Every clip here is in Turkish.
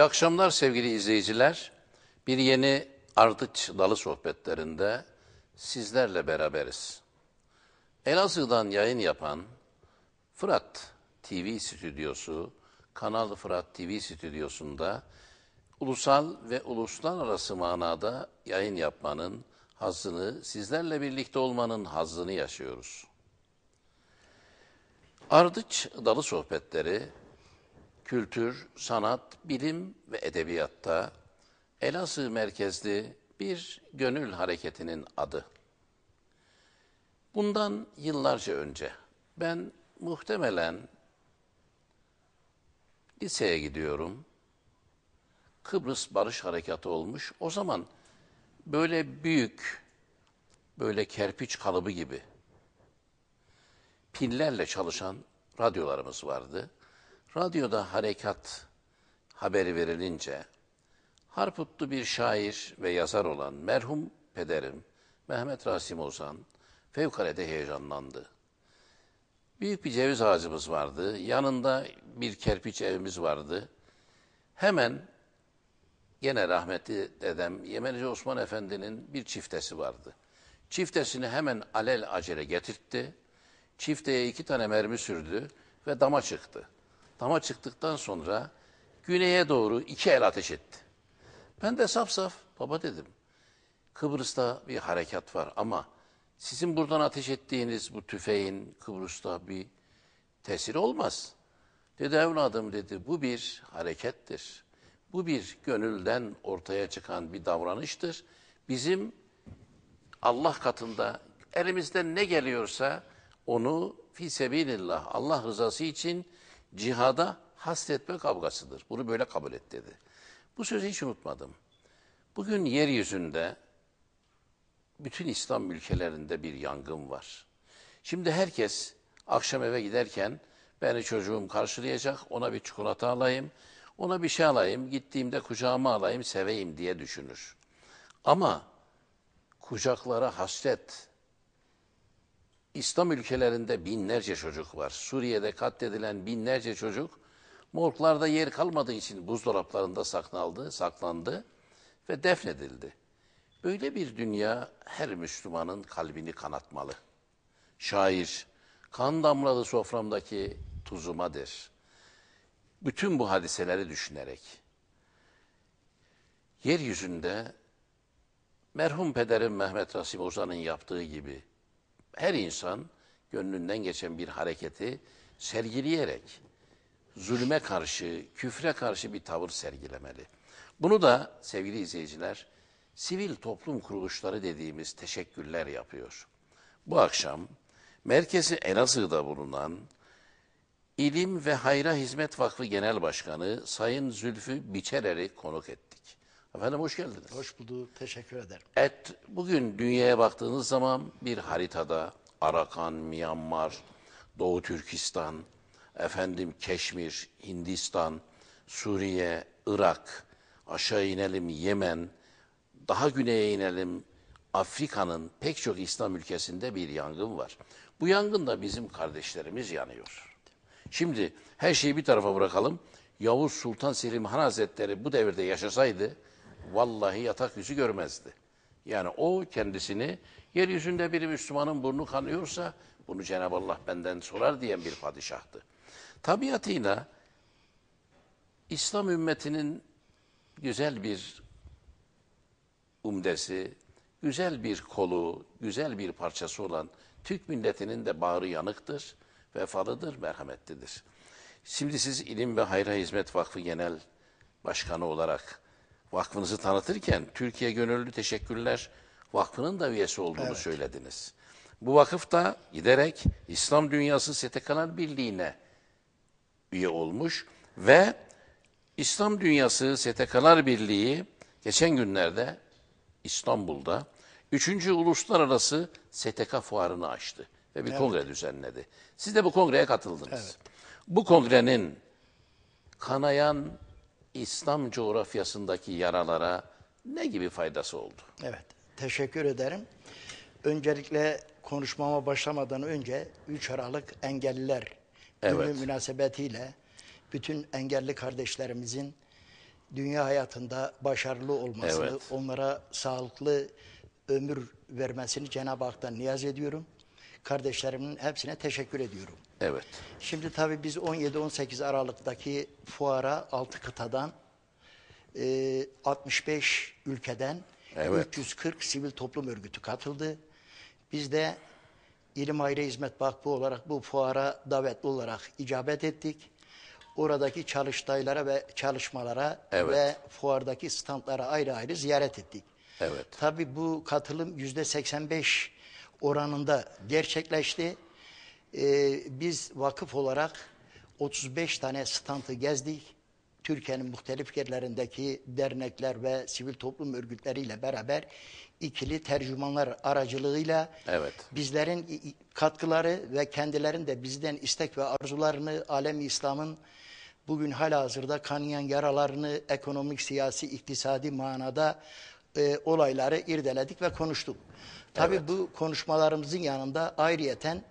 İyi akşamlar sevgili izleyiciler. Bir yeni Ardıç Dalı sohbetlerinde sizlerle beraberiz. Elazığ'dan yayın yapan Fırat TV stüdyosu, Kanal Fırat TV stüdyosunda ulusal ve uluslararası manada yayın yapmanın hazını sizlerle birlikte olmanın hazını yaşıyoruz. Ardıç Dalı sohbetleri kültür, sanat, bilim ve edebiyatta Elazığ merkezli bir gönül hareketinin adı. Bundan yıllarca önce ben muhtemelen liseye gidiyorum. Kıbrıs Barış Harekatı olmuş. O zaman böyle büyük, böyle kerpiç kalıbı gibi pillerle çalışan radyolarımız vardı. Radyoda harekat haberi verilince Harputlu bir şair ve yazar olan merhum pederim Mehmet Rasim Ozan fevkalade heyecanlandı. Büyük bir ceviz ağacımız vardı. Yanında bir kerpiç evimiz vardı. Hemen gene rahmetli dedem yemenci Osman Efendi'nin bir çiftesi vardı. Çiftesini hemen alel acele getirtti. Çifteye iki tane mermi sürdü ve dama çıktı. Dama çıktıktan sonra güneye doğru iki el ateş etti. Ben de saf saf baba dedim. Kıbrıs'ta bir harekat var ama sizin buradan ateş ettiğiniz bu tüfeğin Kıbrıs'ta bir tesir olmaz. Dedi evladım dedi bu bir harekettir. Bu bir gönülden ortaya çıkan bir davranıştır. Bizim Allah katında elimizden ne geliyorsa onu fi sebilillah Allah rızası için cihada hasretme kavgasıdır. Bunu böyle kabul et dedi. Bu sözü hiç unutmadım. Bugün yeryüzünde bütün İslam ülkelerinde bir yangın var. Şimdi herkes akşam eve giderken beni çocuğum karşılayacak, ona bir çikolata alayım, ona bir şey alayım, gittiğimde kucağıma alayım, seveyim diye düşünür. Ama kucaklara hasret, İslam ülkelerinde binlerce çocuk var. Suriye'de katledilen binlerce çocuk morglarda yer kalmadığı için buzdolaplarında saklandı, saklandı ve defnedildi. Böyle bir dünya her Müslümanın kalbini kanatmalı. Şair, kan damladı soframdaki tuzuma der. Bütün bu hadiseleri düşünerek, yeryüzünde merhum pederim Mehmet Rasim Ozan'ın yaptığı gibi her insan gönlünden geçen bir hareketi sergileyerek zulme karşı, küfre karşı bir tavır sergilemeli. Bunu da sevgili izleyiciler, sivil toplum kuruluşları dediğimiz teşekkürler yapıyor. Bu akşam merkezi Elazığ'da bulunan İlim ve Hayra Hizmet Vakfı Genel Başkanı Sayın Zülfü Biçerer'i konuk etti. Efendim hoş geldiniz. Hoş bulduk. Teşekkür ederim. Et bugün dünyaya baktığınız zaman bir haritada Arakan, Myanmar, Doğu Türkistan, efendim Keşmir, Hindistan, Suriye, Irak, aşağı inelim Yemen, daha güneye inelim Afrika'nın pek çok İslam ülkesinde bir yangın var. Bu yangında bizim kardeşlerimiz yanıyor. Şimdi her şeyi bir tarafa bırakalım. Yavuz Sultan Selim Han Hazretleri bu devirde yaşasaydı vallahi yatak yüzü görmezdi. Yani o kendisini yeryüzünde bir Müslümanın burnu kanıyorsa bunu Cenab-ı Allah benden sorar diyen bir padişahtı. Tabiatıyla İslam ümmetinin güzel bir umdesi, güzel bir kolu, güzel bir parçası olan Türk milletinin de bağrı yanıktır, vefalıdır, merhametlidir. Şimdi siz İlim ve Hayra Hizmet Vakfı Genel Başkanı olarak vakfınızı tanıtırken Türkiye Gönüllü Teşekkürler Vakfı'nın da üyesi olduğunu evet. söylediniz. Bu vakıf da giderek İslam Dünyası STK'lar Birliği'ne üye olmuş ve İslam Dünyası STK'lar Birliği geçen günlerde İstanbul'da 3. Uluslararası STK fuarını açtı ve bir evet. kongre düzenledi. Siz de bu kongreye katıldınız. Evet. Bu kongrenin kanayan İslam coğrafyasındaki yaralara ne gibi faydası oldu? Evet, teşekkür ederim. Öncelikle konuşmama başlamadan önce 3 Aralık Engelliler evet. Günü münasebetiyle bütün engelli kardeşlerimizin dünya hayatında başarılı olmasını, evet. onlara sağlıklı ömür vermesini Cenab-ı Hak'tan niyaz ediyorum. Kardeşlerimin hepsine teşekkür ediyorum. Evet. Şimdi tabii biz 17-18 Aralık'taki fuara 6 kıtadan e, 65 ülkeden evet. 340 sivil toplum örgütü katıldı. Biz de İlim aile Hizmet Vakfı olarak bu fuara davetli olarak icabet ettik. Oradaki çalıştaylara ve çalışmalara evet. ve fuardaki standlara ayrı ayrı ziyaret ettik. Evet. Tabii bu katılım yüzde %85 oranında gerçekleşti e, biz vakıf olarak 35 tane standı gezdik. Türkiye'nin muhtelif yerlerindeki dernekler ve sivil toplum örgütleriyle beraber ikili tercümanlar aracılığıyla evet. bizlerin katkıları ve kendilerin de bizden istek ve arzularını alem İslam'ın bugün hala hazırda kanayan yaralarını ekonomik, siyasi, iktisadi manada e, olayları irdeledik ve konuştuk. Tabii evet. bu konuşmalarımızın yanında ayrıyeten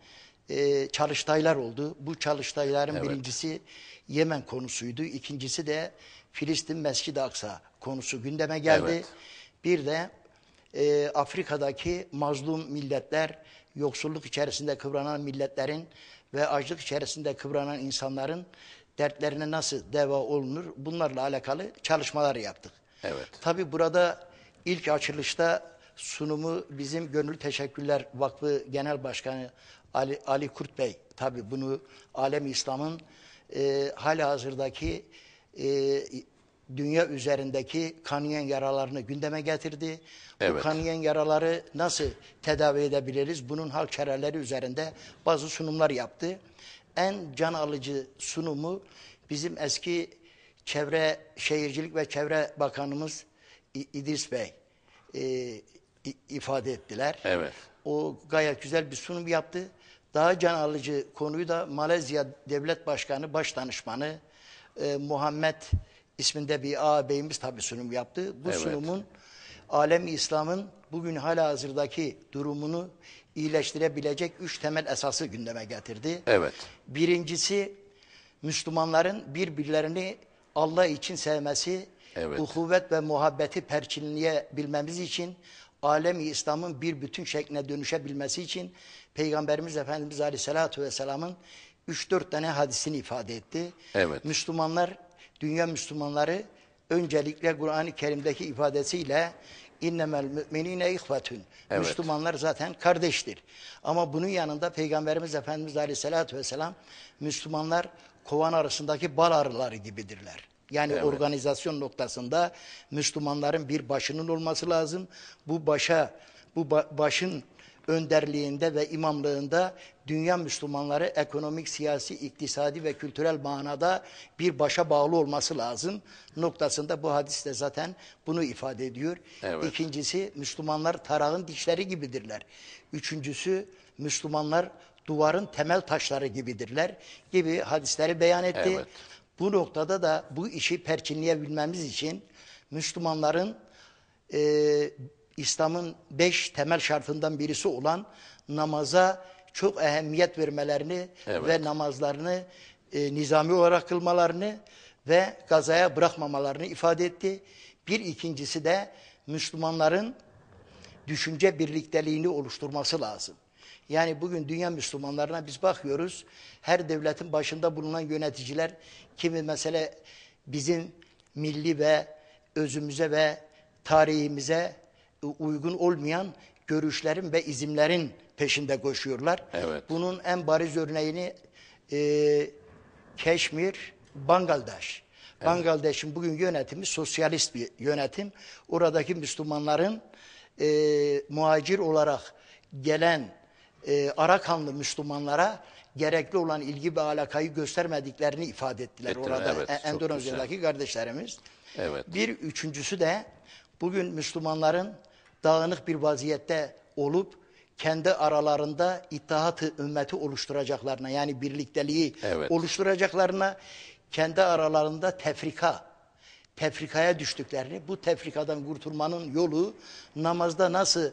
e, çalıştaylar oldu. Bu çalıştayların evet. birincisi Yemen konusuydu. İkincisi de Filistin Mescid-i Aksa konusu gündeme geldi. Evet. Bir de e, Afrika'daki mazlum milletler, yoksulluk içerisinde kıvranan milletlerin ve açlık içerisinde kıvranan insanların dertlerine nasıl deva olunur bunlarla alakalı çalışmalar yaptık. Evet. Tabi burada ilk açılışta sunumu bizim Gönül Teşekkürler Vakfı Genel Başkanı Ali, Ali Kurt Bey tabi bunu alem İslam'ın e, hala hazırdaki e, dünya üzerindeki kanayan yaralarını gündeme getirdi. Evet. Bu kanayan yaraları nasıl tedavi edebiliriz? Bunun halk çareleri üzerinde bazı sunumlar yaptı. En can alıcı sunumu bizim eski Çevre Şehircilik ve Çevre Bakanımız İdris Bey e, ifade ettiler. Evet. O gayet güzel bir sunum yaptı. Daha can alıcı konuyu da Malezya Devlet Başkanı, Başdanışmanı e, Muhammed isminde bir ağabeyimiz tabi sunum yaptı. Bu evet. sunumun alem İslam'ın bugün hala hazırdaki durumunu iyileştirebilecek üç temel esası gündeme getirdi. Evet. Birincisi Müslümanların birbirlerini Allah için sevmesi, evet. uhuvvet ve muhabbeti perçinleyebilmemiz için alemi İslam'ın bir bütün şekline dönüşebilmesi için Peygamberimiz Efendimiz Aleyhisselatü Vesselam'ın 3-4 tane hadisini ifade etti. Evet. Müslümanlar, dünya Müslümanları öncelikle Kur'an-ı Kerim'deki ifadesiyle innemel müminine ihvetün. Evet. Müslümanlar zaten kardeştir. Ama bunun yanında Peygamberimiz Efendimiz Aleyhisselatü Vesselam Müslümanlar kovan arasındaki bal arıları gibidirler. Yani evet. organizasyon noktasında Müslümanların bir başının olması lazım. Bu başa, bu ba başın önderliğinde ve imamlığında dünya Müslümanları ekonomik, siyasi, iktisadi ve kültürel manada bir başa bağlı olması lazım. Noktasında bu hadis de zaten bunu ifade ediyor. Evet. İkincisi Müslümanlar tarağın dişleri gibidirler. Üçüncüsü Müslümanlar duvarın temel taşları gibidirler gibi hadisleri beyan etti. Evet. Bu noktada da bu işi perçinleyebilmemiz için Müslümanların e, İslam'ın beş temel şartından birisi olan namaza çok ehemmiyet vermelerini evet. ve namazlarını e, nizami olarak kılmalarını ve gazaya bırakmamalarını ifade etti. Bir ikincisi de Müslümanların düşünce birlikteliğini oluşturması lazım. Yani bugün dünya Müslümanlarına biz bakıyoruz. Her devletin başında bulunan yöneticiler kimi mesele bizim milli ve özümüze ve tarihimize uygun olmayan görüşlerin ve izimlerin peşinde koşuyorlar. Evet. Bunun en bariz örneğini e, Keşmir, Bangladeş. Evet. Bangladeş'in bugün yönetimi sosyalist bir yönetim. Oradaki Müslümanların e, muhacir olarak gelen e, Arakanlı Müslümanlara gerekli olan ilgi ve alakayı göstermediklerini ifade ettiler Ettiler, orada evet, e, Endonezya'daki kardeşlerimiz. Evet. Bir üçüncüsü de bugün Müslümanların dağınık bir vaziyette olup kendi aralarında ittihat-ı ümmeti oluşturacaklarına yani birlikteliği Evet. oluşturacaklarına kendi aralarında tefrika tefrikaya düştüklerini bu tefrikadan kurtulmanın yolu namazda nasıl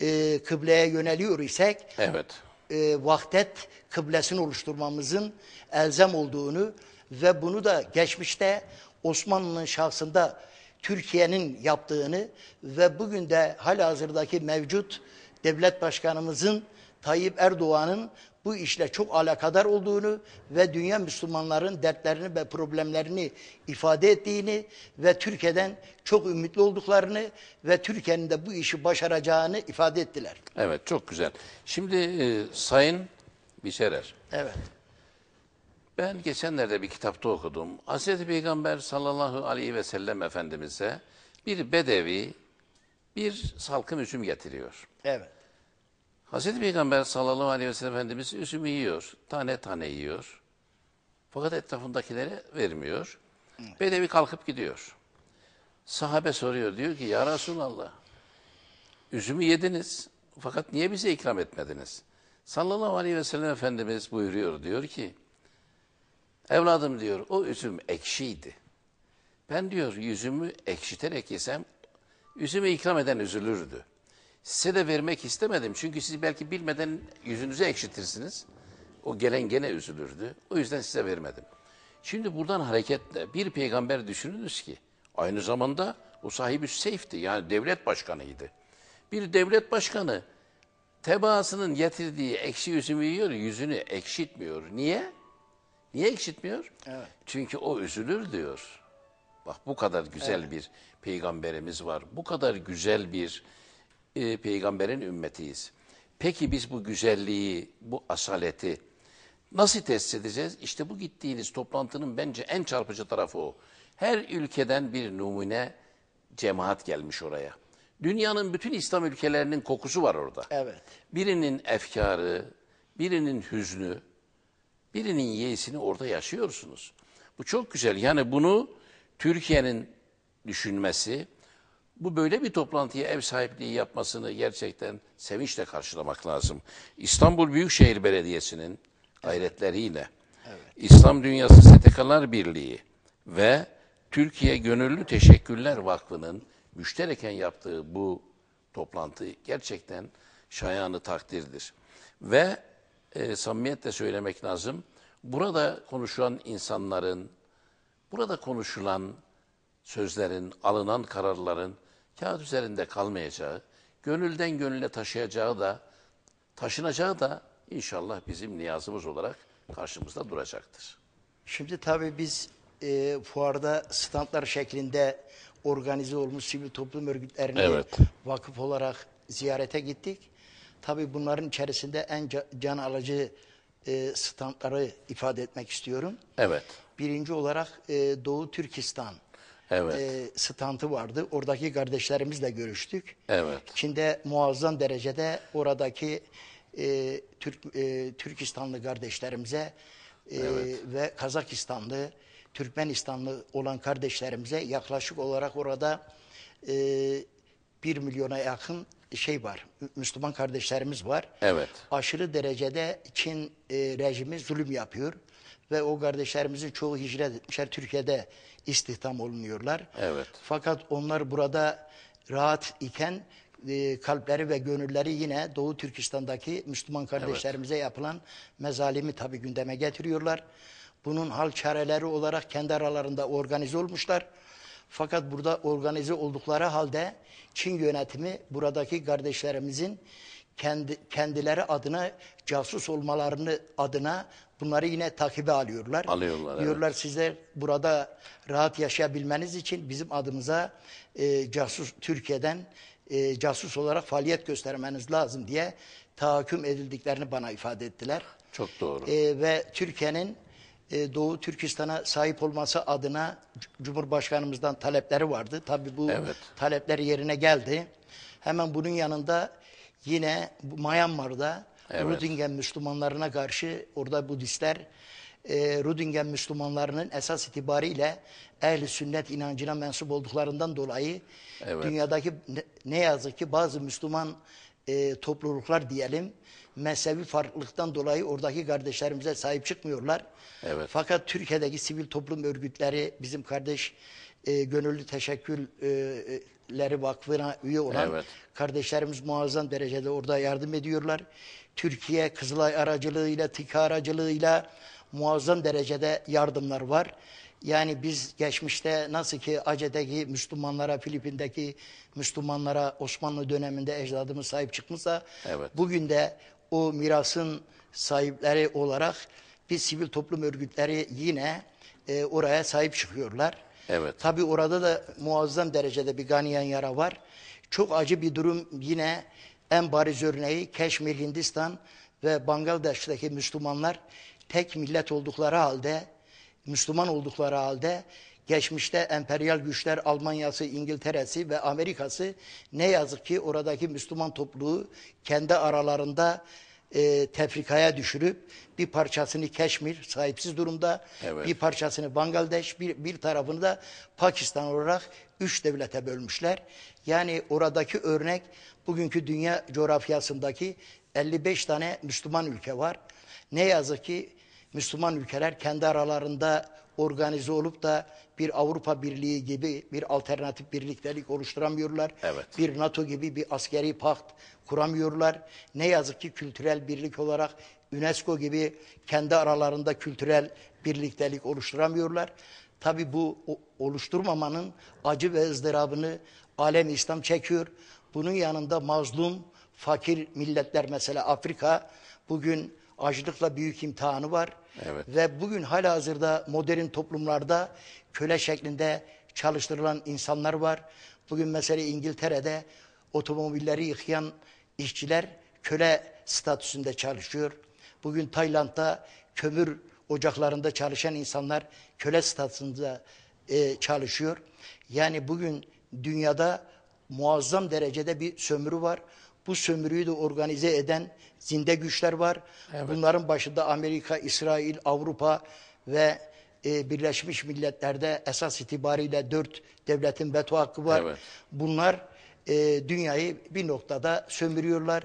e, kıbleye yöneliyor isek evet. e, vaktet kıblesini oluşturmamızın elzem olduğunu ve bunu da geçmişte Osmanlı'nın şahsında Türkiye'nin yaptığını ve bugün de halihazırdaki mevcut devlet başkanımızın Tayyip Erdoğan'ın bu işle çok alakadar olduğunu ve dünya Müslümanların dertlerini ve problemlerini ifade ettiğini ve Türkiye'den çok ümitli olduklarını ve Türkiye'nin de bu işi başaracağını ifade ettiler. Evet çok güzel. Şimdi e, Sayın Biçerer. Evet. Ben geçenlerde bir kitapta okudum. Hz. Peygamber sallallahu aleyhi ve sellem Efendimiz'e bir bedevi bir salkım üzüm getiriyor. Evet. Hazreti Peygamber sallallahu aleyhi ve sellem Efendimiz üzümü yiyor. Tane tane yiyor. Fakat etrafındakilere vermiyor. Evet. Bedevi kalkıp gidiyor. Sahabe soruyor diyor ki ya Resulallah üzümü yediniz fakat niye bize ikram etmediniz? Sallallahu aleyhi ve sellem Efendimiz buyuruyor diyor ki evladım diyor o üzüm ekşiydi. Ben diyor yüzümü ekşiterek yesem üzümü ikram eden üzülürdü. Size de vermek istemedim. Çünkü siz belki bilmeden yüzünüzü ekşitirsiniz. O gelen gene üzülürdü. O yüzden size vermedim. Şimdi buradan hareketle bir peygamber düşününüz ki aynı zamanda o sahibi seyfti yani devlet başkanıydı. Bir devlet başkanı tebaasının getirdiği ekşi üzümü yiyor, yüzünü ekşitmiyor. Niye? Niye ekşitmiyor? Evet. Çünkü o üzülür diyor. Bak bu kadar güzel evet. bir peygamberimiz var. Bu kadar güzel bir e, peygamberin ümmetiyiz. Peki biz bu güzelliği, bu asaleti nasıl test edeceğiz? İşte bu gittiğiniz toplantının bence en çarpıcı tarafı o. Her ülkeden bir numune cemaat gelmiş oraya. Dünyanın bütün İslam ülkelerinin kokusu var orada. Evet. Birinin efkarı, birinin hüznü, birinin yeğsini orada yaşıyorsunuz. Bu çok güzel. Yani bunu Türkiye'nin düşünmesi, bu böyle bir toplantıya ev sahipliği yapmasını gerçekten sevinçle karşılamak lazım. İstanbul Büyükşehir Belediyesi'nin gayretleriyle evet. İslam Dünyası STK'lar Birliği ve Türkiye Gönüllü Teşekkürler Vakfı'nın müştereken yaptığı bu toplantı gerçekten şayanı takdirdir. Ve e, samimiyetle söylemek lazım, burada konuşulan insanların, burada konuşulan sözlerin, alınan kararların kağıt üzerinde kalmayacağı, gönülden gönüle taşıyacağı da, taşınacağı da inşallah bizim niyazımız olarak karşımızda duracaktır. Şimdi tabii biz e, fuarda standlar şeklinde organize olmuş sivil toplum örgütlerine evet. vakıf olarak ziyarete gittik. Tabii bunların içerisinde en can alıcı e, standları ifade etmek istiyorum. Evet. Birinci olarak e, Doğu Türkistan evet. e, standı vardı. Oradaki kardeşlerimizle görüştük. Evet. İçinde muazzam derecede oradaki e, Türk e, Türkistanlı kardeşlerimize e, evet. ve Kazakistanlı, Türkmenistanlı olan kardeşlerimize yaklaşık olarak orada e, 1 milyona yakın şey var. Müslüman kardeşlerimiz var. Evet. Aşırı derecede Çin e, rejimi zulüm yapıyor. Ve o kardeşlerimizin çoğu hicret etmişler. Türkiye'de istihdam olunuyorlar. Evet. Fakat onlar burada rahat iken e, kalpleri ve gönülleri yine Doğu Türkistan'daki Müslüman kardeşlerimize evet. yapılan mezalimi tabii gündeme getiriyorlar. Bunun hal çareleri olarak kendi aralarında organize olmuşlar. Fakat burada organize oldukları halde Çin yönetimi buradaki kardeşlerimizin kendi, kendileri adına casus olmalarını adına bunları yine takibe alıyorlar. Alıyorlar. Diyorlar evet. sizler burada rahat yaşayabilmeniz için bizim adımıza e, casus Türkiye'den e, casus olarak faaliyet göstermeniz lazım diye tahakküm edildiklerini bana ifade ettiler. Çok doğru. E, ve Türkiye'nin e, Doğu Türkistan'a sahip olması adına Cumhurbaşkanımızdan talepleri vardı. Tabii bu evet. talepler yerine geldi. Hemen bunun yanında yine Myanmar'da evet. Rudingen Müslümanlarına karşı orada Budistler e, Rudingen Müslümanlarının esas itibariyle ehli sünnet inancına mensup olduklarından dolayı evet. dünyadaki ne, ne yazık ki bazı Müslüman e, topluluklar diyelim mezhebi farklılıktan dolayı oradaki kardeşlerimize sahip çıkmıyorlar. Evet. Fakat Türkiye'deki sivil toplum örgütleri bizim kardeş e, gönüllü teşekkürleri vakfına üye olan evet. kardeşlerimiz muazzam derecede orada yardım ediyorlar. Türkiye Kızılay aracılığıyla, TİKA aracılığıyla muazzam derecede yardımlar var. Yani biz geçmişte nasıl ki Ace'deki Müslümanlara, Filipin'deki Müslümanlara Osmanlı döneminde ecdadımız sahip çıkmışsa evet. bugün de o mirasın sahipleri olarak biz sivil toplum örgütleri yine e, oraya sahip çıkıyorlar. Evet. Tabi orada da muazzam derecede bir kanayan yara var. Çok acı bir durum yine en bariz örneği Keşmir, Hindistan ve Bangladeş'teki Müslümanlar tek millet oldukları halde, Müslüman oldukları halde geçmişte emperyal güçler Almanya'sı, İngiltere'si ve Amerika'sı ne yazık ki oradaki Müslüman topluluğu kendi aralarında e, tefrikaya düşürüp bir parçasını Keşmir sahipsiz durumda, evet. bir parçasını Bangladeş, bir, bir tarafını da Pakistan olarak üç devlete bölmüşler. Yani oradaki örnek bugünkü dünya coğrafyasındaki 55 tane Müslüman ülke var. Ne yazık ki Müslüman ülkeler kendi aralarında organize olup da bir Avrupa Birliği gibi bir alternatif birliktelik oluşturamıyorlar. Evet. Bir NATO gibi bir askeri pakt kuramıyorlar. Ne yazık ki kültürel birlik olarak UNESCO gibi kendi aralarında kültürel birliktelik oluşturamıyorlar. Tabi bu oluşturmamanın acı ve ızdırabını alem İslam çekiyor. Bunun yanında mazlum, fakir milletler mesela Afrika bugün açlıkla büyük imtihanı var. Evet. Ve bugün hala hazırda modern toplumlarda köle şeklinde çalıştırılan insanlar var. Bugün mesela İngiltere'de otomobilleri yıkayan işçiler köle statüsünde çalışıyor. Bugün Tayland'da kömür ocaklarında çalışan insanlar köle statüsünde e, çalışıyor. Yani bugün dünyada muazzam derecede bir sömürü var. Bu sömürüyü de organize eden zinde güçler var. Evet. Bunların başında Amerika, İsrail, Avrupa ve e, Birleşmiş Milletler'de esas itibariyle dört devletin veto hakkı var. Evet. Bunlar e, dünyayı bir noktada sömürüyorlar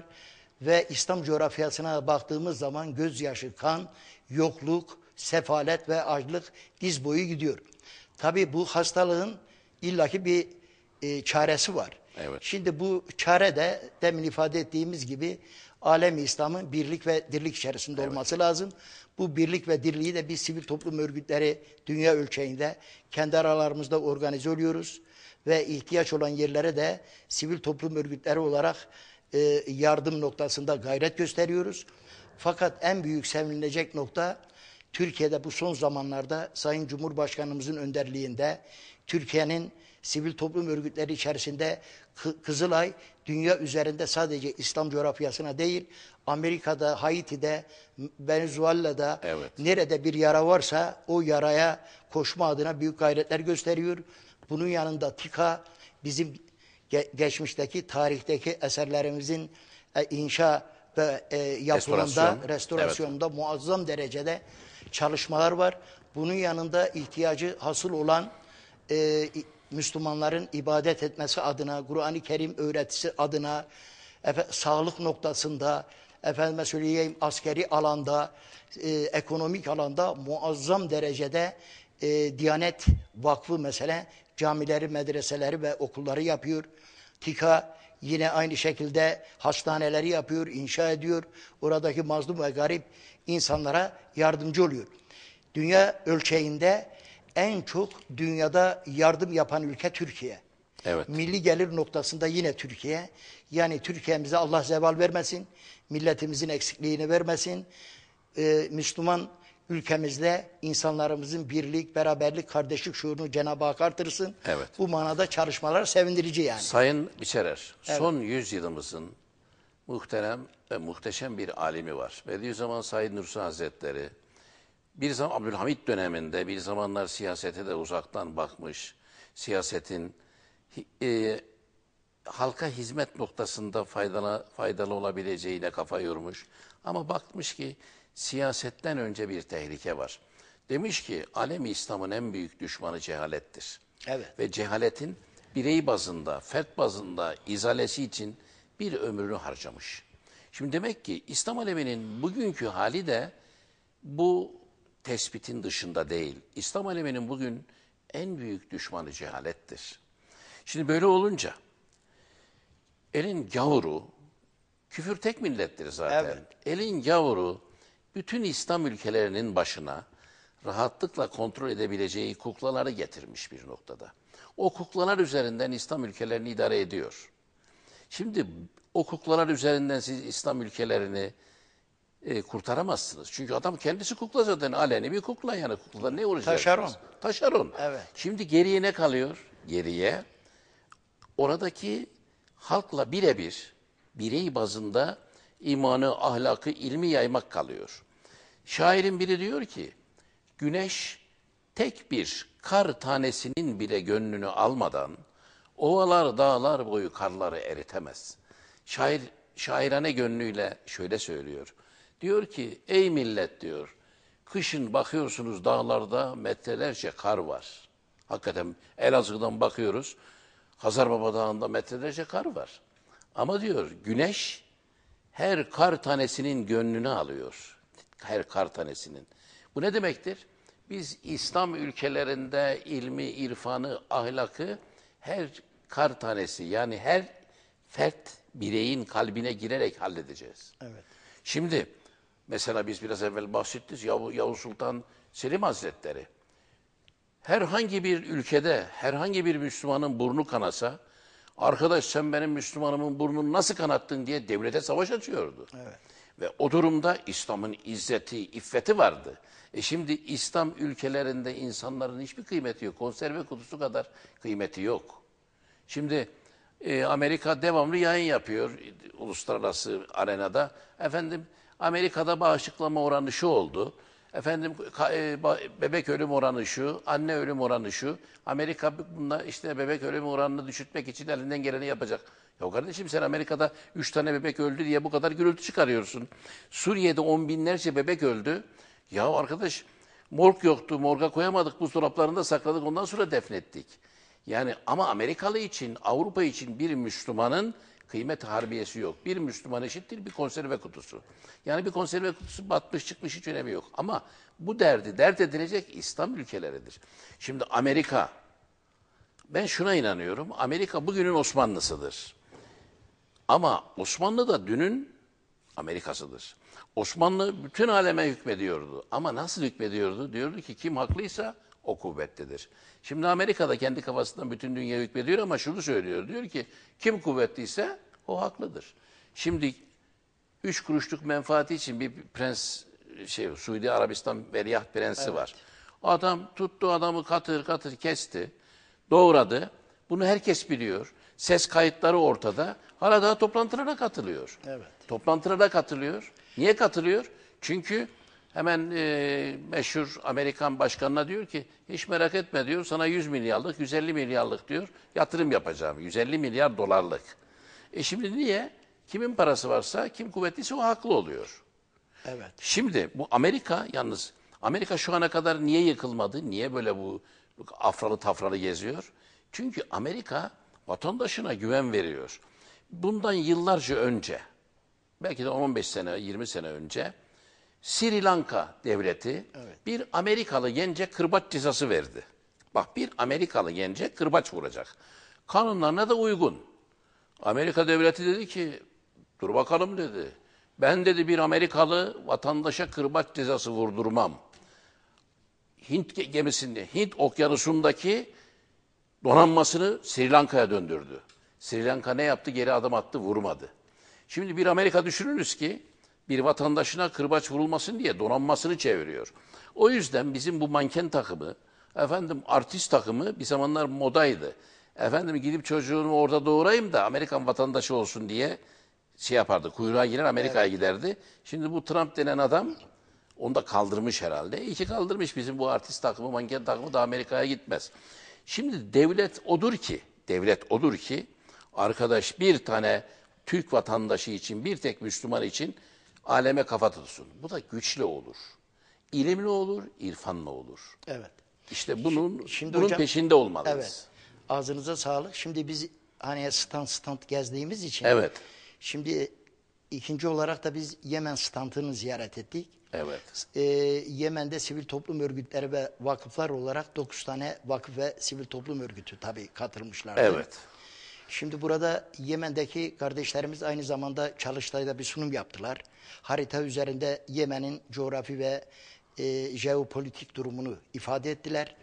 ve İslam coğrafyasına baktığımız zaman gözyaşı, kan, yokluk, sefalet ve açlık diz boyu gidiyor. Tabi bu hastalığın illaki bir e, çaresi var. Evet. Şimdi bu çare de demin ifade ettiğimiz gibi alem İslam'ın birlik ve dirlik içerisinde evet. olması lazım. Bu birlik ve dirliği de biz sivil toplum örgütleri dünya ölçeğinde kendi aralarımızda organize oluyoruz. Ve ihtiyaç olan yerlere de sivil toplum örgütleri olarak e, yardım noktasında gayret gösteriyoruz. Fakat en büyük sevinilecek nokta Türkiye'de bu son zamanlarda Sayın Cumhurbaşkanımızın önderliğinde Türkiye'nin sivil toplum örgütleri içerisinde Kızılay dünya üzerinde sadece İslam coğrafyasına değil, Amerika'da, Haiti'de, Venezuela'da evet. nerede bir yara varsa o yaraya koşma adına büyük gayretler gösteriyor. Bunun yanında TİKA bizim ge geçmişteki tarihteki eserlerimizin e, inşa ve e, yapımında, Restorasyon. restorasyonda evet. muazzam derecede çalışmalar var. Bunun yanında ihtiyacı hasıl olan e, Müslümanların ibadet etmesi adına, Kur'an-ı Kerim öğretisi adına, efe, sağlık noktasında, efendime söyleyeyim askeri alanda, e, ekonomik alanda muazzam derecede e, Diyanet Vakfı mesela camileri, medreseleri ve okulları yapıyor. TİKA yine aynı şekilde hastaneleri yapıyor, inşa ediyor. Oradaki mazlum ve garip insanlara yardımcı oluyor. Dünya ölçeğinde en çok dünyada yardım yapan ülke Türkiye. Evet. Milli gelir noktasında yine Türkiye. Yani Türkiye'mize Allah zeval vermesin, milletimizin eksikliğini vermesin. Ee, Müslüman ülkemizde insanlarımızın birlik, beraberlik, kardeşlik şuurunu Cenab-ı Hak artırsın. Evet. Bu manada çalışmalar sevindirici yani. Sayın Biçerer, evet. son yüzyılımızın muhterem ve muhteşem bir alimi var. Bediüzzaman Said Nursi Hazretleri bir zaman Abdülhamit döneminde bir zamanlar siyasete de uzaktan bakmış, siyasetin e, halka hizmet noktasında faydalı, faydalı olabileceğiyle kafa yormuş. Ama bakmış ki siyasetten önce bir tehlike var. Demiş ki alemi İslam'ın en büyük düşmanı cehalettir. Evet. Ve cehaletin birey bazında, fert bazında izalesi için bir ömrünü harcamış. Şimdi demek ki İslam aleminin bugünkü hali de bu tespitin dışında değil. İslam aleminin bugün en büyük düşmanı cehalettir. Şimdi böyle olunca elin gavuru, küfür tek millettir zaten. Evet. Elin gavuru bütün İslam ülkelerinin başına rahatlıkla kontrol edebileceği kuklaları getirmiş bir noktada. O kuklalar üzerinden İslam ülkelerini idare ediyor. Şimdi o kuklalar üzerinden siz İslam ülkelerini e, kurtaramazsınız. Çünkü adam kendisi kukla zaten aleni bir kukla yani kukladan ne uğraşacak? Taşeron. Taşeron. Evet. Şimdi geriye ne kalıyor? Geriye oradaki halkla birebir birey bazında imanı, ahlakı, ilmi yaymak kalıyor. Şairin biri diyor ki güneş tek bir kar tanesinin bile gönlünü almadan ovalar dağlar boyu karları eritemez. Şair şairane gönlüyle şöyle söylüyor. Diyor ki ey millet diyor kışın bakıyorsunuz dağlarda metrelerce kar var. Hakikaten Elazığ'dan bakıyoruz. Hazar Baba Dağı'nda metrelerce kar var. Ama diyor güneş her kar tanesinin gönlünü alıyor. Her kar tanesinin. Bu ne demektir? Biz İslam ülkelerinde ilmi, irfanı, ahlakı her kar tanesi yani her fert bireyin kalbine girerek halledeceğiz. Evet. Şimdi Mesela biz biraz evvel bahsettiniz Yav Yavuz Sultan Selim Hazretleri. Herhangi bir ülkede herhangi bir Müslümanın burnu kanasa, arkadaş sen benim Müslümanımın burnunu nasıl kanattın diye devlete savaş açıyordu. Evet. Ve o durumda İslam'ın izzeti, iffeti vardı. E şimdi İslam ülkelerinde insanların hiçbir kıymeti yok. Konserve kutusu kadar kıymeti yok. Şimdi e, Amerika devamlı yayın yapıyor e, uluslararası arenada. Efendim Amerika'da bağışıklama oranı şu oldu. Efendim e, bebek ölüm oranı şu, anne ölüm oranı şu. Amerika bunda işte bebek ölüm oranını düşürtmek için elinden geleni yapacak. Ya kardeşim sen Amerika'da 3 tane bebek öldü diye bu kadar gürültü çıkarıyorsun. Suriye'de on binlerce bebek öldü. Ya arkadaş morg yoktu, morga koyamadık, buzdolaplarında sakladık, ondan sonra defnettik. Yani ama Amerikalı için, Avrupa için bir Müslümanın kıymet harbiyesi yok. Bir Müslüman eşittir bir konserve kutusu. Yani bir konserve kutusu batmış çıkmış hiç önemi yok. Ama bu derdi dert edilecek İslam ülkeleridir. Şimdi Amerika, ben şuna inanıyorum. Amerika bugünün Osmanlısıdır. Ama Osmanlı da dünün Amerikasıdır. Osmanlı bütün aleme hükmediyordu. Ama nasıl hükmediyordu? Diyordu ki kim haklıysa o kuvvettedir. Şimdi Amerika da kendi kafasından bütün dünya hükmediyor ama şunu söylüyor. Diyor ki kim kuvvetliyse o haklıdır. Şimdi üç kuruşluk menfaati için bir prens şey Suudi Arabistan veliaht prensi evet. var. Adam tuttu adamı katır katır kesti. Doğradı. Bunu herkes biliyor. Ses kayıtları ortada. Hala daha toplantılara katılıyor. Evet. Toplantılara katılıyor. Niye katılıyor? Çünkü Hemen e, meşhur Amerikan başkanına diyor ki hiç merak etme diyor sana 100 milyarlık 150 milyarlık diyor yatırım yapacağım 150 milyar dolarlık. E şimdi niye? Kimin parası varsa kim kuvvetliyse o haklı oluyor. Evet. Şimdi bu Amerika yalnız Amerika şu ana kadar niye yıkılmadı? Niye böyle bu afralı tafralı geziyor? Çünkü Amerika vatandaşına güven veriyor. Bundan yıllarca önce belki de 15 sene 20 sene önce Sri Lanka devleti evet. bir Amerikalı gence kırbaç cezası verdi. Bak bir Amerikalı gence kırbaç vuracak. Kanunlarına da uygun. Amerika devleti dedi ki dur bakalım dedi. Ben dedi bir Amerikalı vatandaşa kırbaç cezası vurdurmam. Hint gemisinde, Hint okyanusundaki donanmasını Sri Lanka'ya döndürdü. Sri Lanka ne yaptı? Geri adım attı, vurmadı. Şimdi bir Amerika düşününüz ki bir vatandaşına kırbaç vurulmasın diye donanmasını çeviriyor. O yüzden bizim bu manken takımı, efendim artist takımı bir zamanlar modaydı. Efendim gidip çocuğunu orada doğurayım da Amerikan vatandaşı olsun diye şey yapardı. Kuyruğa giren Amerika'ya evet. giderdi. Şimdi bu Trump denen adam onu da kaldırmış herhalde. İyi ki kaldırmış bizim bu artist takımı, manken takımı da Amerika'ya gitmez. Şimdi devlet odur ki, devlet odur ki arkadaş bir tane Türk vatandaşı için, bir tek Müslüman için aleme kafa tutsun. Bu da güçle olur. İlimle olur, irfanla olur. Evet. İşte bunun Şimdi bunun hocam, peşinde olmalıyız. Evet. Ağzınıza sağlık. Şimdi biz hani stand stand gezdiğimiz için. Evet. Şimdi ikinci olarak da biz Yemen standını ziyaret ettik. Evet. Ee, Yemen'de sivil toplum örgütleri ve vakıflar olarak 9 tane vakıf ve sivil toplum örgütü tabii katılmışlardı. Evet. Şimdi burada Yemen'deki kardeşlerimiz aynı zamanda Çalıştay'da bir sunum yaptılar. Harita üzerinde Yemen'in coğrafi ve e, jeopolitik durumunu ifade ettiler.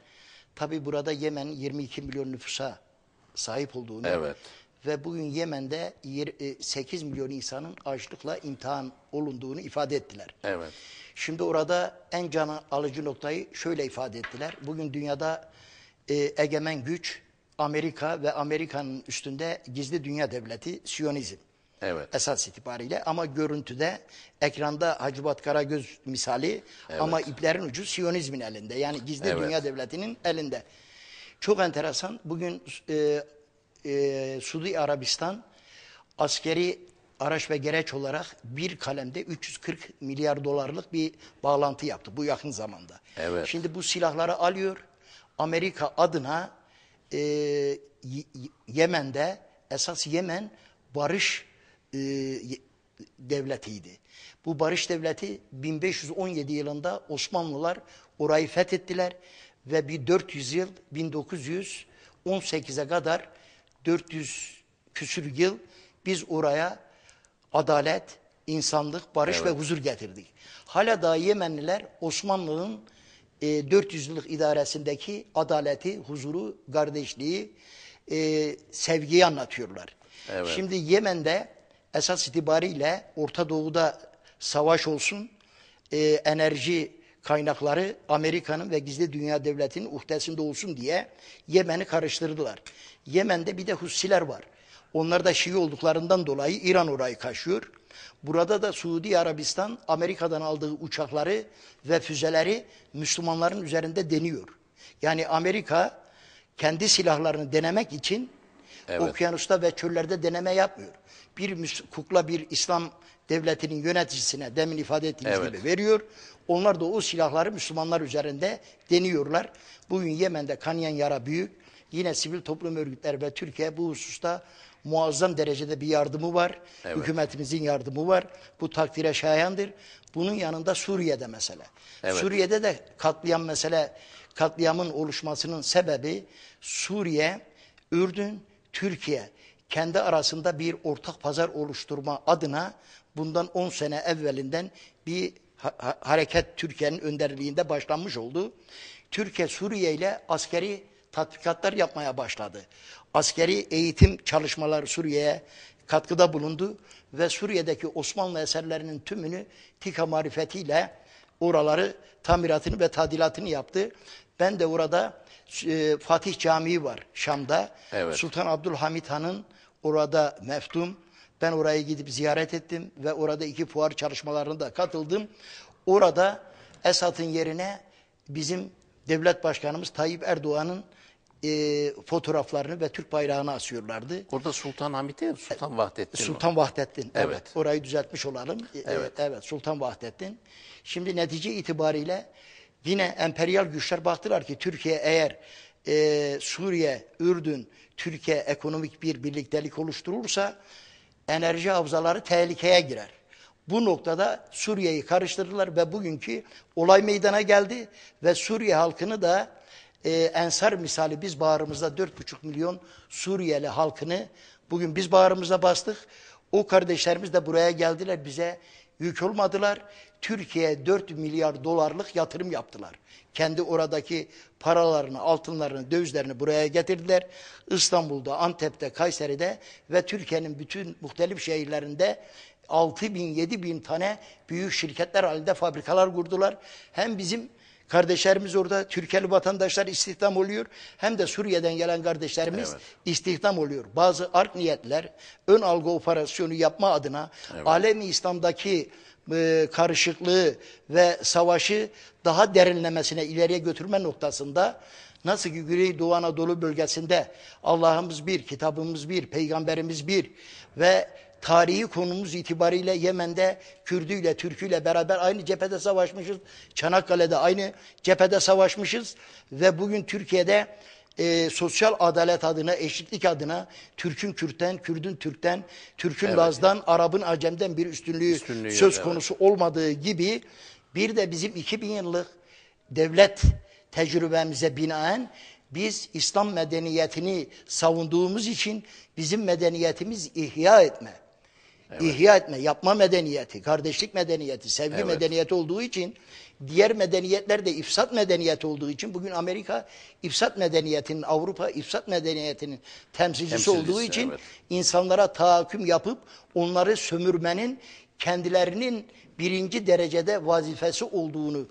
Tabi burada Yemen 22 milyon nüfusa sahip olduğunu evet. ve bugün Yemen'de 8 e, milyon insanın açlıkla imtihan olunduğunu ifade ettiler. Evet. Şimdi orada en can alıcı noktayı şöyle ifade ettiler. Bugün dünyada e, egemen güç Amerika ve Amerika'nın üstünde gizli dünya devleti Siyonizm. Evet. Esas itibariyle ama görüntüde ekranda Hacivat göz misali evet. ama iplerin ucu Siyonizmin elinde. Yani gizli evet. dünya devletinin elinde. Çok enteresan bugün e, e, Suudi Arabistan askeri araç ve gereç olarak bir kalemde 340 milyar dolarlık bir bağlantı yaptı bu yakın zamanda. Evet. Şimdi bu silahları alıyor Amerika adına e, Yemen'de esas Yemen barış e, devletiydi. Bu barış devleti 1517 yılında Osmanlılar orayı fethettiler ve bir 400 yıl 1918'e kadar 400 küsür yıl biz oraya adalet, insanlık, barış evet. ve huzur getirdik. Hala da Yemenliler Osmanlı'nın e, 400 yıllık idaresindeki adaleti, huzuru, kardeşliği, e, sevgiyi anlatıyorlar. Evet. Şimdi Yemen'de esas itibariyle Orta Doğu'da savaş olsun, e, enerji kaynakları Amerika'nın ve gizli dünya devletinin uhdesinde olsun diye Yemen'i karıştırdılar. Yemen'de bir de Hussiler var. Onlar da Şii olduklarından dolayı İran orayı kaşıyor. Burada da Suudi Arabistan Amerika'dan aldığı uçakları ve füzeleri Müslümanların üzerinde deniyor. Yani Amerika kendi silahlarını denemek için evet. okyanusta ve çöllerde deneme yapmıyor. Bir kukla bir İslam devletinin yöneticisine demin ifade ettiğimiz evet. gibi veriyor. Onlar da o silahları Müslümanlar üzerinde deniyorlar. Bugün Yemen'de kanayan yara büyük. Yine sivil toplum örgütleri ve Türkiye bu hususta muazzam derecede bir yardımı var. Evet. Hükümetimizin yardımı var. Bu takdire şayandır. Bunun yanında Suriye'de mesele. Evet. Suriye'de de katliam mesele, katliamın oluşmasının sebebi Suriye, Ürdün, Türkiye kendi arasında bir ortak pazar oluşturma adına bundan 10 sene evvelinden bir ha hareket Türkiye'nin önderliğinde başlanmış oldu. Türkiye Suriye ile askeri tatbikatlar yapmaya başladı askeri eğitim çalışmaları Suriye'ye katkıda bulundu ve Suriye'deki Osmanlı eserlerinin tümünü TİKA marifetiyle oraları tamiratını ve tadilatını yaptı. Ben de orada e, Fatih Camii var Şam'da. Evet. Sultan Abdülhamit Han'ın orada meftum. Ben orayı gidip ziyaret ettim ve orada iki fuar çalışmalarına da katıldım. Orada Esat'ın yerine bizim devlet başkanımız Tayyip Erdoğan'ın e, fotoğraflarını ve Türk bayrağını asıyorlardı. Orada Sultan Hamid Sultan Vahdettin. Sultan mi? Vahdettin. Evet. evet. Orayı düzeltmiş olalım. E, e, evet. E, evet. Sultan Vahdettin. Şimdi netice itibariyle yine emperyal güçler baktılar ki Türkiye eğer e, Suriye, Ürdün, Türkiye ekonomik bir birliktelik oluşturursa enerji havzaları tehlikeye girer. Bu noktada Suriye'yi karıştırdılar ve bugünkü olay meydana geldi ve Suriye halkını da e, Ensar misali biz bağrımızda 4,5 milyon Suriyeli halkını bugün biz bağrımıza bastık. O kardeşlerimiz de buraya geldiler bize yük olmadılar. Türkiye'ye 4 milyar dolarlık yatırım yaptılar. Kendi oradaki paralarını, altınlarını, dövizlerini buraya getirdiler. İstanbul'da, Antep'te, Kayseri'de ve Türkiye'nin bütün muhtelif şehirlerinde 6 bin, 7 bin tane büyük şirketler halinde fabrikalar kurdular. Hem bizim Kardeşlerimiz orada Türkiye'li vatandaşlar istihdam oluyor. Hem de Suriye'den gelen kardeşlerimiz evet. istihdam oluyor. Bazı art niyetler ön algı operasyonu yapma adına evet. alemi İslam'daki e, karışıklığı ve savaşı daha derinlemesine ileriye götürme noktasında Nasıl ki Güneydoğu Anadolu bölgesinde Allah'ımız bir, kitabımız bir, peygamberimiz bir ve tarihi konumuz itibariyle Yemen'de Kürdüyle, Türküyle beraber aynı cephede savaşmışız. Çanakkale'de aynı cephede savaşmışız. Ve bugün Türkiye'de e, sosyal adalet adına, eşitlik adına Türk'ün Kürt'ten, Kürd'ün Türk'ten, Türk'ün evet. Laz'dan, Arap'ın Acem'den bir üstünlüğü, üstünlüğü söz evet. konusu olmadığı gibi bir de bizim 2000 yıllık devlet tecrübemize binaen biz İslam medeniyetini savunduğumuz için bizim medeniyetimiz ihya etme. Evet. İhya etme, yapma medeniyeti, kardeşlik medeniyeti, sevgi evet. medeniyeti olduğu için diğer medeniyetler de ifsat medeniyeti olduğu için bugün Amerika ifsat medeniyetinin, Avrupa ifsat medeniyetinin temsilcisi, temsilcisi olduğu için evet. insanlara tahakküm yapıp onları sömürmenin kendilerinin birinci derecede vazifesi olduğunu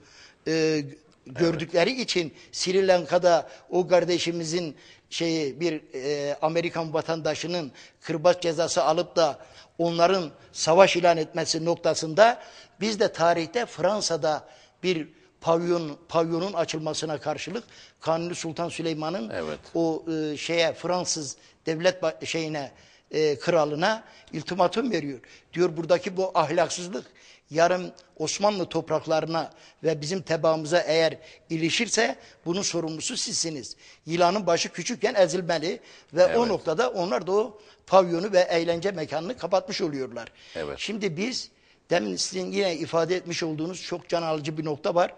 e, gördükleri evet. için Sri Lanka'da o kardeşimizin şeyi bir e, Amerikan vatandaşının kırbaç cezası alıp da onların savaş ilan etmesi noktasında biz de tarihte Fransa'da bir pavyon pavyonun açılmasına karşılık Kanuni Sultan Süleyman'ın evet. o e, şeye Fransız devlet şeyine e, kralına iltimatum veriyor. Diyor buradaki bu ahlaksızlık yarın Osmanlı topraklarına ve bizim tebaamıza eğer ilişirse bunun sorumlusu sizsiniz. Yılanın başı küçükken ezilmeli ve evet. o noktada onlar da o pavyonu ve eğlence mekanını kapatmış oluyorlar. Evet. Şimdi biz demin sizin yine ifade etmiş olduğunuz çok can alıcı bir nokta var.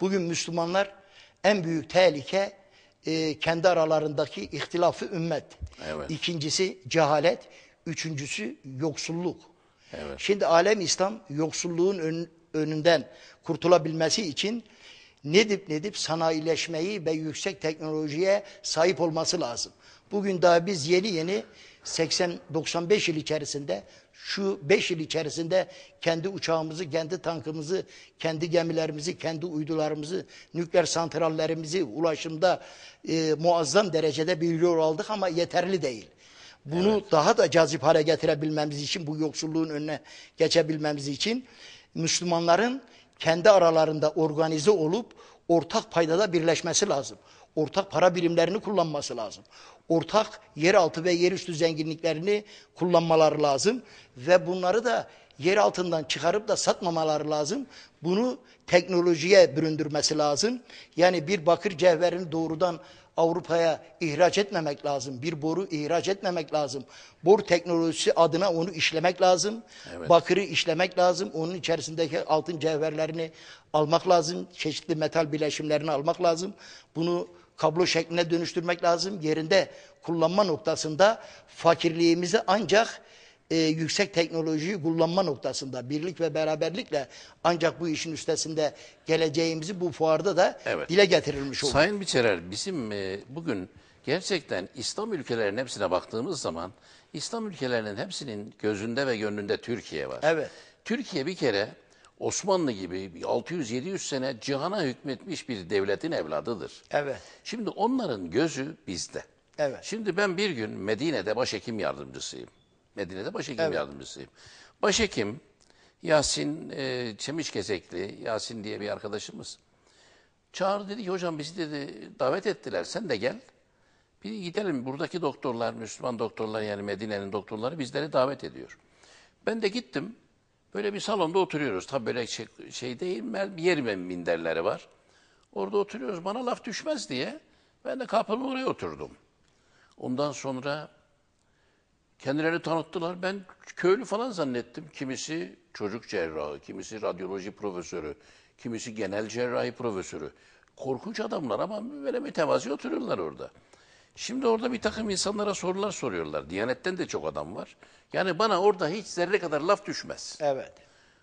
Bugün Müslümanlar en büyük tehlike e, kendi aralarındaki ihtilafı ümmet. Evet. İkincisi cehalet, üçüncüsü yoksulluk. Evet. Şimdi alem İslam yoksulluğun ön, önünden kurtulabilmesi için nedip nedip sanayileşmeyi ve yüksek teknolojiye sahip olması lazım. Bugün daha biz yeni yeni 80-95 yıl içerisinde şu 5 yıl içerisinde kendi uçağımızı, kendi tankımızı, kendi gemilerimizi, kendi uydularımızı, nükleer santrallerimizi ulaşımda e, muazzam derecede bir yol aldık ama yeterli değil. Bunu evet. daha da cazip hale getirebilmemiz için, bu yoksulluğun önüne geçebilmemiz için Müslümanların kendi aralarında organize olup ortak paydada birleşmesi lazım. Ortak para birimlerini kullanması lazım. Ortak yeraltı ve yerüstü zenginliklerini kullanmaları lazım. Ve bunları da yer altından çıkarıp da satmamaları lazım. Bunu teknolojiye büründürmesi lazım. Yani bir bakır cevherini doğrudan Avrupa'ya ihraç etmemek lazım. Bir boru ihraç etmemek lazım. Bor teknolojisi adına onu işlemek lazım. Evet. Bakırı işlemek lazım. Onun içerisindeki altın cevherlerini almak lazım. Çeşitli metal bileşimlerini almak lazım. Bunu kablo şekline dönüştürmek lazım. Yerinde kullanma noktasında fakirliğimizi ancak e, yüksek teknolojiyi kullanma noktasında birlik ve beraberlikle ancak bu işin üstesinde geleceğimizi bu fuarda da evet. dile getirilmiş olur. Sayın Biçerer bizim e, bugün gerçekten İslam ülkelerinin hepsine baktığımız zaman İslam ülkelerinin hepsinin gözünde ve gönlünde Türkiye var. Evet. Türkiye bir kere Osmanlı gibi 600-700 sene cihana hükmetmiş bir devletin evladıdır. Evet. Şimdi onların gözü bizde. Evet. Şimdi ben bir gün Medine'de başhekim yardımcısıyım. Medine'de başhekim evet. yardımcısıyım. Başhekim Yasin e, Çemişkesekli, Yasin diye bir arkadaşımız. Çağırdı dedi ki hocam bizi dedi davet ettiler sen de gel. Bir gidelim buradaki doktorlar, Müslüman doktorlar yani Medine'nin doktorları bizleri davet ediyor. Ben de gittim. Böyle bir salonda oturuyoruz. Tabii böyle şey, şey değil, yer minderleri var. Orada oturuyoruz. Bana laf düşmez diye ben de kapının oraya oturdum. Ondan sonra Kendilerini tanıttılar. Ben köylü falan zannettim. Kimisi çocuk cerrahı, kimisi radyoloji profesörü, kimisi genel cerrahi profesörü. Korkunç adamlar ama böyle mütevazi oturuyorlar orada. Şimdi orada bir takım insanlara sorular soruyorlar. Diyanetten de çok adam var. Yani bana orada hiç zerre kadar laf düşmez. Evet.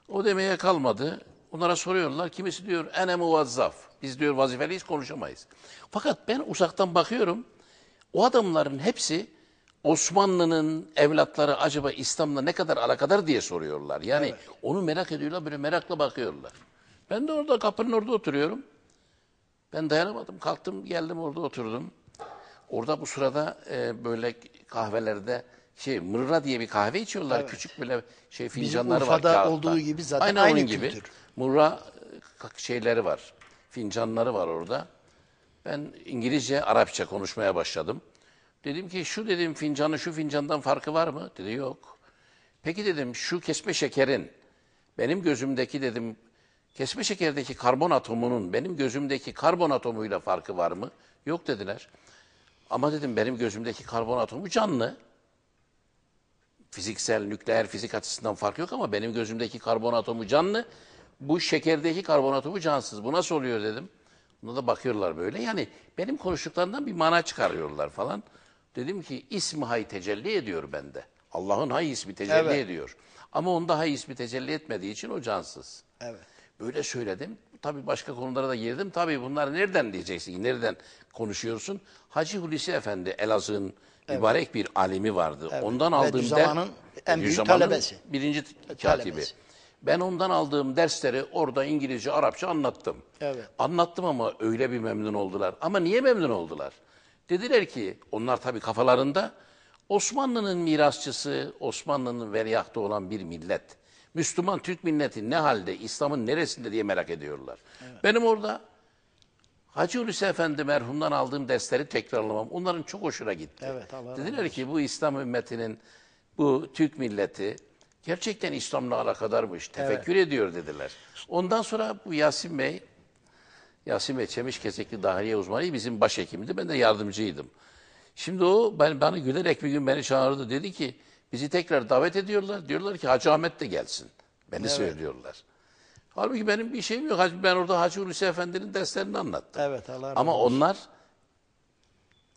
O demeye kalmadı. Onlara soruyorlar. Kimisi diyor ene muvazzaf. Biz diyor vazifeliyiz konuşamayız. Fakat ben uzaktan bakıyorum. O adamların hepsi Osmanlı'nın evlatları acaba İslam'la ne kadar alakadar diye soruyorlar. Yani evet. onu merak ediyorlar, böyle merakla bakıyorlar. Ben de orada kapının orada oturuyorum. Ben dayanamadım, kalktım, geldim orada oturdum. Orada bu sırada e, böyle kahvelerde şey mırra diye bir kahve içiyorlar. Evet. Küçük böyle şey fincanları Bizim Urfa'da var. Urfa'da olduğu gibi zaten aynı, aynı gibi. Kültür. Mırra e, şeyleri var. Fincanları var orada. Ben İngilizce, Arapça konuşmaya başladım. Dedim ki şu dedim fincanı şu fincandan farkı var mı? Dedi yok. Peki dedim şu kesme şekerin benim gözümdeki dedim kesme şekerdeki karbon atomunun benim gözümdeki karbon atomuyla farkı var mı? Yok dediler. Ama dedim benim gözümdeki karbon atomu canlı. Fiziksel, nükleer fizik açısından fark yok ama benim gözümdeki karbon atomu canlı. Bu şekerdeki karbon atomu cansız. Bu nasıl oluyor dedim. Buna da bakıyorlar böyle. Yani benim konuştuklarından bir mana çıkarıyorlar falan. Dedim ki ismi hay tecelli ediyor bende. Allah'ın hay ismi tecelli evet. ediyor. Ama onda hay ismi tecelli etmediği için o cansız. Evet. Böyle söyledim. Tabii başka konulara da girdim. Tabii bunlar nereden diyeceksin? Nereden konuşuyorsun? Hacı Hulusi Efendi Elazığ'ın evet. mübarek bir alimi vardı. Evet. Ondan aldığım Düzama'nın en büyük talebesi. Birinci katibi. Talebesi. Ben ondan aldığım dersleri orada İngilizce, Arapça anlattım. Evet. Anlattım ama öyle bir memnun oldular. Ama niye memnun oldular? Dediler ki onlar tabii kafalarında Osmanlı'nın mirasçısı, Osmanlı'nın veriyahta olan bir millet. Müslüman Türk milleti ne halde, İslam'ın neresinde diye merak ediyorlar. Evet. Benim orada Hacı Hulusi Efendi merhumdan aldığım dersleri tekrarlamam. Onların çok hoşuna gitti. Evet, Dediler ki bu İslam ümmetinin, bu Türk milleti gerçekten İslam'la alakadarmış, tefekkür evet. ediyor dediler. Ondan sonra bu Yasin Bey Yasin Bey Çemişkesekli dahiliye uzmanı bizim başhekimdi. Ben de yardımcıydım. Şimdi o ben, bana gülerek bir gün beni çağırdı. Dedi ki bizi tekrar davet ediyorlar. Diyorlar ki Hacı Ahmet de gelsin. Beni evet. söylüyorlar. Halbuki benim bir şeyim yok. Ben orada Hacı Hulusi Efendi'nin derslerini anlattım. Evet, Ama olsun. onlar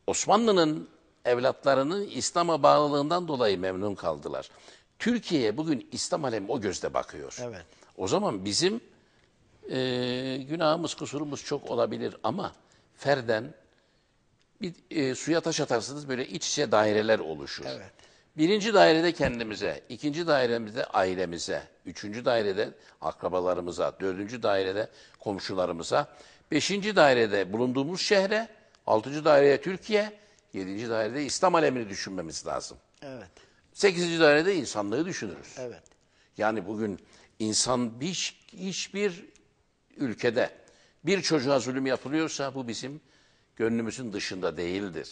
Osmanlı'nın evlatlarının İslam'a bağlılığından dolayı memnun kaldılar. Türkiye'ye bugün İslam alemi o gözle bakıyor. Evet. O zaman bizim e, günahımız, kusurumuz çok olabilir ama ferden bir e, suya taş atarsınız böyle iç içe daireler oluşur. Evet. Birinci dairede kendimize, ikinci dairemizde ailemize, üçüncü dairede akrabalarımıza, dördüncü dairede komşularımıza, beşinci dairede bulunduğumuz şehre, altıncı dairede Türkiye, yedinci dairede İslam alemini düşünmemiz lazım. Evet. Sekizinci dairede insanlığı düşünürüz. Evet. Yani bugün insan hiç, hiçbir ülkede bir çocuğa zulüm yapılıyorsa bu bizim gönlümüzün dışında değildir.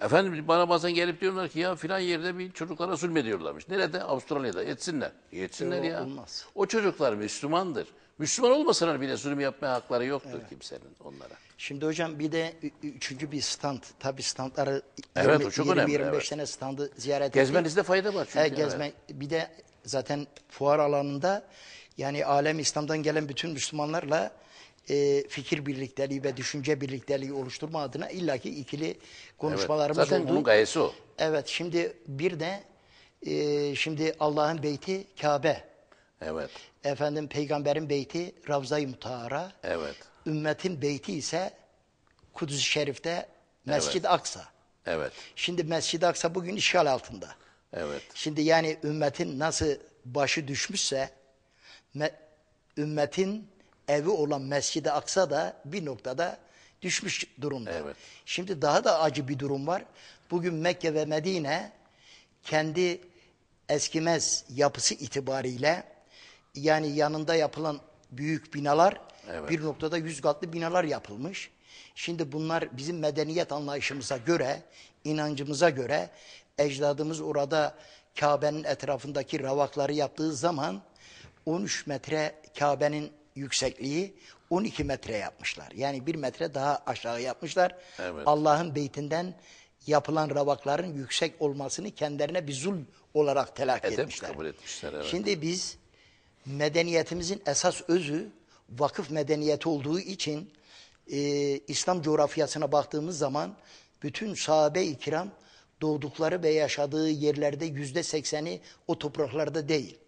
Efendim bana bazen gelip diyorlar ki ya filan yerde bir çocuklara zulmediyorlarmış. Nerede? Avustralya'da. Etsinler. yetsinler Yo, ya. Olmaz. O çocuklar Müslümandır. Müslüman olmasalar bile zulüm yapmaya hakları yoktur evet. kimsenin onlara. Şimdi hocam bir de üçüncü bir stand. Tabi standları evet, 20, çok 20, önemli, 25 evet. tane standı ziyaret ettik. Gezmenizde fayda var çünkü. E, gezme, evet. Bir de zaten fuar alanında yani alem İslam'dan gelen bütün Müslümanlarla e, fikir birlikteliği ve düşünce birlikteliği oluşturma adına illaki ikili konuşmalarımız evet, zaten oldu. Zaten bunun gayesi o. Evet şimdi bir de e, şimdi Allah'ın beyti Kabe. Evet. Efendim peygamberin beyti Ravza-i Mutahara. Evet. Ümmetin beyti ise Kudüs-i Şerif'te mescid evet. Aksa. Evet. Şimdi mescid Aksa bugün işgal altında. Evet. Şimdi yani ümmetin nasıl başı düşmüşse ümmetin evi olan Mescid-i Aksa da bir noktada düşmüş durumda. Evet. Şimdi daha da acı bir durum var. Bugün Mekke ve Medine kendi eskimez yapısı itibariyle yani yanında yapılan büyük binalar evet. bir noktada yüz katlı binalar yapılmış. Şimdi bunlar bizim medeniyet anlayışımıza göre, inancımıza göre ecdadımız orada Kabe'nin etrafındaki ravakları yaptığı zaman 13 metre Kabe'nin yüksekliği 12 metre yapmışlar. Yani bir metre daha aşağı yapmışlar. Evet. Allah'ın beytinden yapılan ravakların yüksek olmasını kendilerine bir zulm olarak telakki Edep etmişler. kabul etmişler. Evet. Şimdi biz medeniyetimizin esas özü vakıf medeniyeti olduğu için e, İslam coğrafyasına baktığımız zaman bütün sahabe-i kiram doğdukları ve yaşadığı yerlerde yüzde sekseni o topraklarda değil.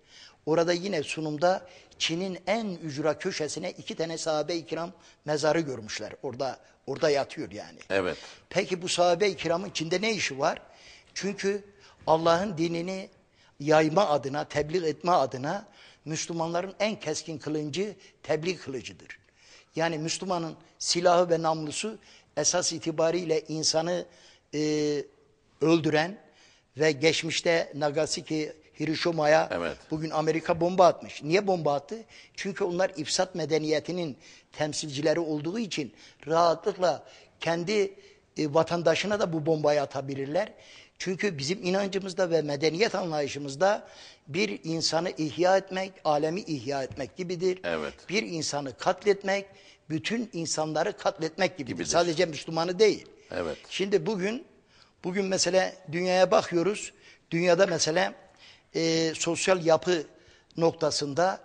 Orada yine sunumda Çin'in en ücra köşesine iki tane sahabe-i kiram mezarı görmüşler. Orada orada yatıyor yani. Evet. Peki bu sahabe-i kiramın Çin'de ne işi var? Çünkü Allah'ın dinini yayma adına, tebliğ etme adına Müslümanların en keskin kılıncı tebliğ kılıcıdır. Yani Müslümanın silahı ve namlusu esas itibariyle insanı e, öldüren ve geçmişte Nagasaki Hiroşima'ya evet. bugün Amerika bomba atmış. Niye bomba attı? Çünkü onlar ifsat medeniyetinin temsilcileri olduğu için rahatlıkla kendi e, vatandaşına da bu bombayı atabilirler. Çünkü bizim inancımızda ve medeniyet anlayışımızda bir insanı ihya etmek, alemi ihya etmek gibidir. Evet. Bir insanı katletmek, bütün insanları katletmek gibidir. gibidir. Sadece Müslümanı değil. Evet. Şimdi bugün bugün mesela dünyaya bakıyoruz. Dünyada mesela e, sosyal yapı noktasında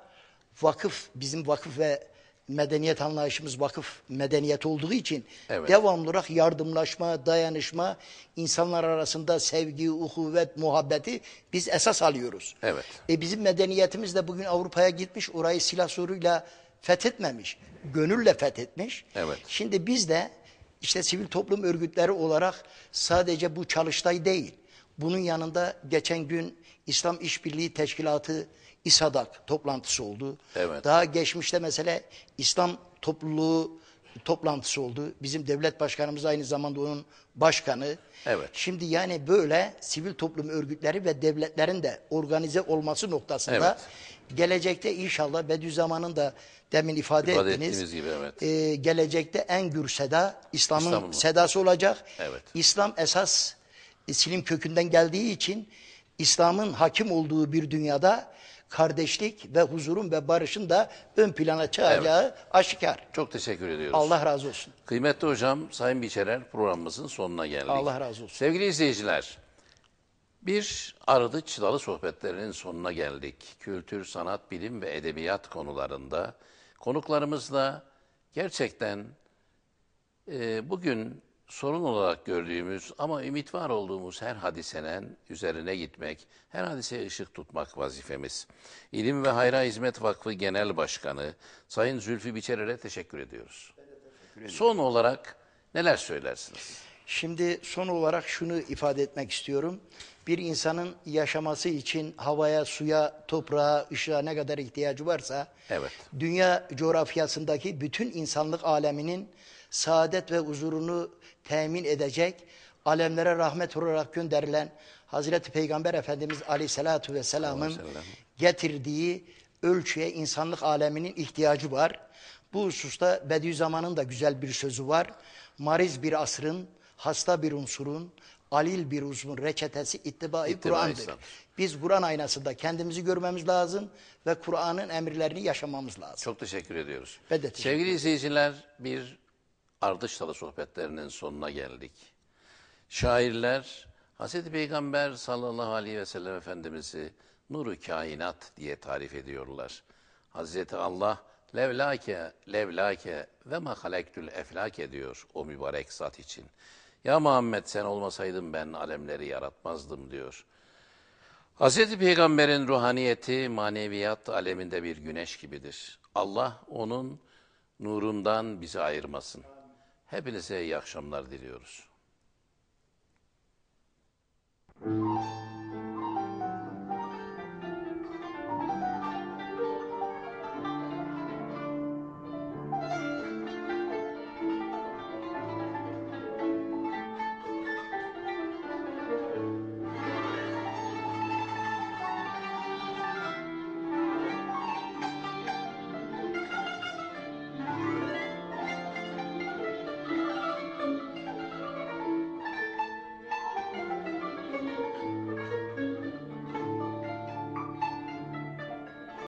vakıf, bizim vakıf ve medeniyet anlayışımız vakıf medeniyet olduğu için evet. devamlı olarak yardımlaşma, dayanışma, insanlar arasında sevgi, uhuvvet, muhabbeti biz esas alıyoruz. Evet. E bizim medeniyetimiz de bugün Avrupa'ya gitmiş, orayı silah soruyla fethetmemiş, gönülle fethetmiş. Evet. Şimdi biz de işte sivil toplum örgütleri olarak sadece bu çalıştay değil, bunun yanında geçen gün İslam İşbirliği Teşkilatı İSADAK toplantısı oldu. Evet. Daha geçmişte mesele İslam topluluğu toplantısı oldu. Bizim devlet başkanımız aynı zamanda onun başkanı. Evet. Şimdi yani böyle sivil toplum örgütleri ve devletlerin de organize olması noktasında evet. gelecekte inşallah Bediüzzaman'ın da demin ifade, ifade ettiniz. gibi evet. E, gelecekte en gür seda İslam'ın İslam sedası olacak. Evet. İslam esas e, silim kökünden geldiği için İslam'ın hakim olduğu bir dünyada kardeşlik ve huzurun ve barışın da ön plana çıkacağı evet. aşikar. Çok teşekkür ediyoruz. Allah razı olsun. Kıymetli hocam Sayın Biçerer programımızın sonuna geldik. Allah razı olsun. Sevgili izleyiciler, bir arada çıdalı sohbetlerinin sonuna geldik. Kültür, sanat, bilim ve edebiyat konularında konuklarımızla gerçekten e, bugün sorun olarak gördüğümüz ama ümit var olduğumuz her hadisenin üzerine gitmek, her hadiseye ışık tutmak vazifemiz. İlim ve Hayra Hizmet Vakfı Genel Başkanı Sayın Zülfü Biçerer'e teşekkür ediyoruz. Teşekkür son olarak neler söylersiniz? Şimdi son olarak şunu ifade etmek istiyorum. Bir insanın yaşaması için havaya, suya, toprağa, ışığa ne kadar ihtiyacı varsa evet. dünya coğrafyasındaki bütün insanlık aleminin saadet ve huzurunu temin edecek, alemlere rahmet olarak gönderilen Hazreti Peygamber Efendimiz Aleyhisselatü Vesselam'ın getirdiği ölçüye insanlık aleminin ihtiyacı var. Bu hususta Bediüzzaman'ın da güzel bir sözü var. Mariz bir asrın, hasta bir unsurun, alil bir uzun reçetesi ittibai, Kur'an'dır. Biz Kur'an aynasında kendimizi görmemiz lazım ve Kur'an'ın emirlerini yaşamamız lazım. Çok teşekkür ediyoruz. Teşekkür Sevgili izleyiciler bir Ardıştalı sohbetlerinin sonuna geldik. Şairler Hazreti Peygamber sallallahu aleyhi ve sellem Efendimiz'i nuru kainat diye tarif ediyorlar. Hazreti Allah levlake levlake ve ma halektül eflak ediyor o mübarek zat için. Ya Muhammed sen olmasaydın ben alemleri yaratmazdım diyor. Hazreti Peygamber'in ruhaniyeti maneviyat aleminde bir güneş gibidir. Allah onun nurundan bizi ayırmasın. Hepinize iyi akşamlar diliyoruz.